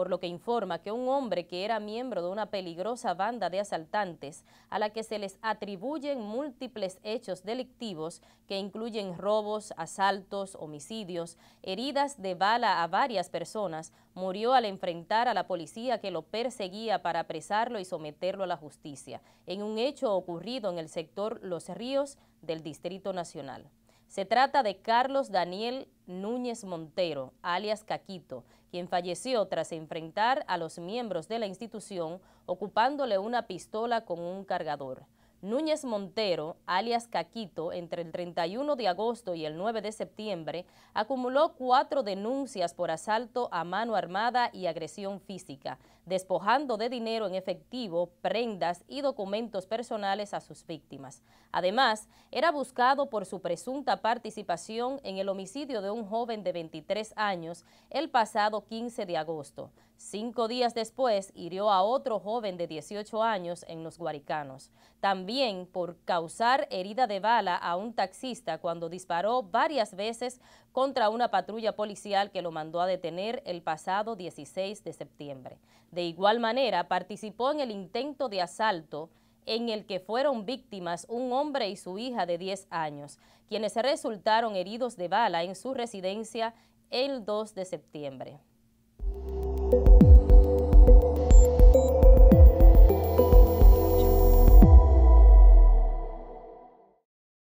por lo que informa que un hombre que era miembro de una peligrosa banda de asaltantes a la que se les atribuyen múltiples hechos delictivos que incluyen robos, asaltos, homicidios, heridas de bala a varias personas, murió al enfrentar a la policía que lo perseguía para apresarlo y someterlo a la justicia, en un hecho ocurrido en el sector Los Ríos del Distrito Nacional. Se trata de Carlos Daniel Núñez Montero, alias Caquito, quien falleció tras enfrentar a los miembros de la institución ocupándole una pistola con un cargador. Núñez Montero, alias Caquito, entre el 31 de agosto y el 9 de septiembre, acumuló cuatro denuncias por asalto a mano armada y agresión física, despojando de dinero en efectivo, prendas y documentos personales a sus víctimas. Además, era buscado por su presunta participación en el homicidio de un joven de 23 años el pasado 15 de agosto. Cinco días después hirió a otro joven de 18 años en los Guaricanos, también por causar herida de bala a un taxista cuando disparó varias veces contra una patrulla policial que lo mandó a detener el pasado 16 de septiembre. De igual manera, participó en el intento de asalto en el que fueron víctimas un hombre y su hija de 10 años, quienes resultaron heridos de bala en su residencia el 2 de septiembre.